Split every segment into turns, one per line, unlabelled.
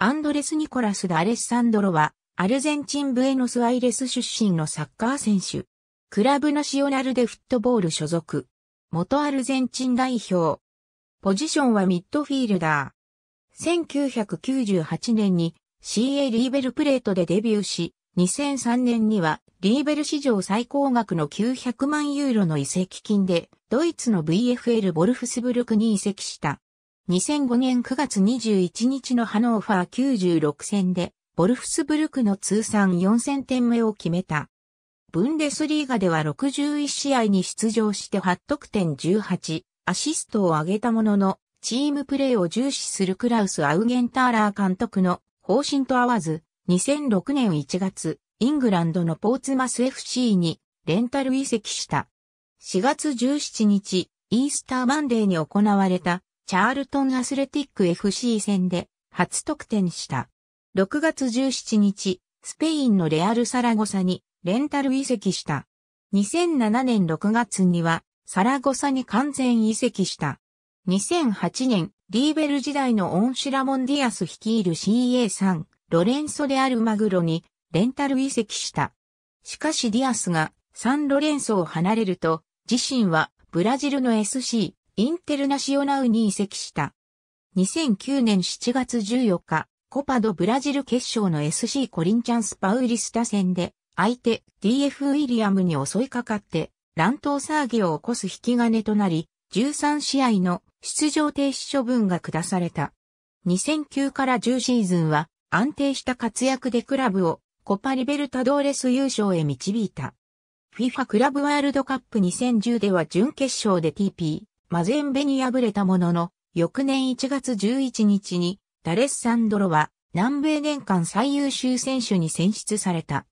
アンドレス・ニコラス・ダ・アレッサンドロは、アルゼンチン・ブエノス・アイレス出身のサッカー選手。クラブナシオナルでフットボール所属。元アルゼンチン代表。ポジションはミッドフィールダー。1998年に CA リーベルプレートでデビューし、2003年にはリーベル史上最高額の900万ユーロの移籍金でドイツの VFL ボルフスブルクに移籍した。2005年9月21日のハノーファー96戦で、ボルフスブルクの通算4000点目を決めた。ブンデスリーガでは61試合に出場して8得点18、アシストを上げたものの、チームプレーを重視するクラウス・アウゲンターラー監督の方針と合わず、2006年1月、イングランドのポーツマス FC にレンタル移籍した。4月17日、イースターマンデーに行われたチャールトンアスレティック FC 戦で初得点した。6月17日、スペインのレアル・サラゴサにレンタル移籍した。2007年6月にはサラゴサに完全移籍した。2008年、リーベル時代のオンシュラモン・ディアス率いる CA3、ロレンソ・レアル・マグロにレンタル移籍した。しかしディアスがサンロレンソを離れると、自身はブラジルの SC、インテルナシオナウに移籍した。2009年7月14日、コパドブラジル決勝の SC コリンチャンスパウリスタ戦で、相手 DF ウィリアムに襲いかかって、乱闘騒ぎを起こす引き金となり、13試合の出場停止処分が下された。2009から10シーズンは安定した活躍でクラブをコパリベルタドーレス優勝へ導いた。FIFA クラブワールドカップ2010では準決勝で TP、マゼンベに敗れたものの、翌年1月11日に、ダレッサンドロは、南米年間最優秀選手に選出された。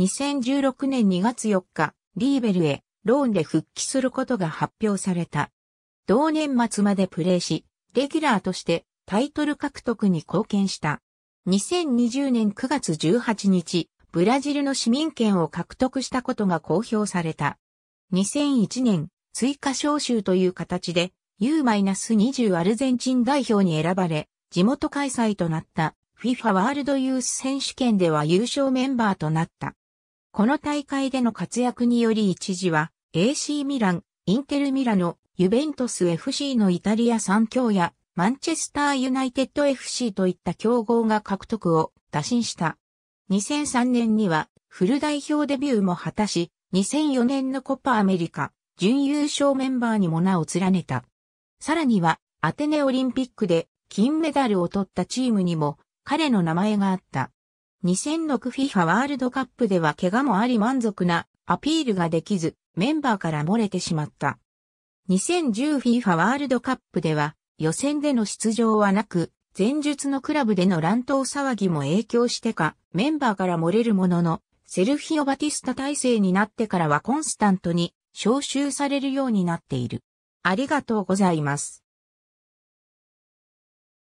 2016年2月4日、リーベルへ、ローンで復帰することが発表された。同年末までプレーし、レギュラーとしてタイトル獲得に貢献した。2020年9月18日、ブラジルの市民権を獲得したことが公表された。2001年、追加招集という形で U-20 アルゼンチン代表に選ばれ、地元開催となった FIFA ワールドユース選手権では優勝メンバーとなった。この大会での活躍により一時は AC ミラン、インテルミラノ、ユベントス FC のイタリア3強やマンチェスターユナイテッド FC といった競合が獲得を打診した。2003年にはフル代表デビューも果たし、2004年のコパアメリカ、準優勝メンバーにも名を連ねた。さらには、アテネオリンピックで金メダルを取ったチームにも彼の名前があった。2006 FIFA ワールドカップでは怪我もあり満足なアピールができずメンバーから漏れてしまった。2010 FIFA ワールドカップでは予選での出場はなく、前述のクラブでの乱闘騒ぎも影響してか、メンバーから漏れるものの、セルフィオ・バティスタ体制になってからはコンスタントに招集されるようになっている。ありがとうございます。